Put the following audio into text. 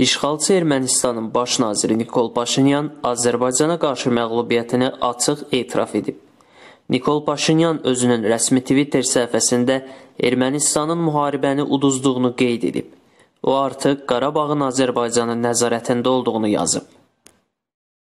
İşğalçı Ermənistanın baş naziri Nikol Paşinyan Azərbaycana qarşı məğlubiyyətini açıq etiraf edib. Nikol Paşinyan özünün rəsmi Twitter səhifəsində Ermənistanın müharibəni uduzduğunu qeyd edib. O artıq Qarabağın Azərbaycanın nəzarətində olduğunu yazıb.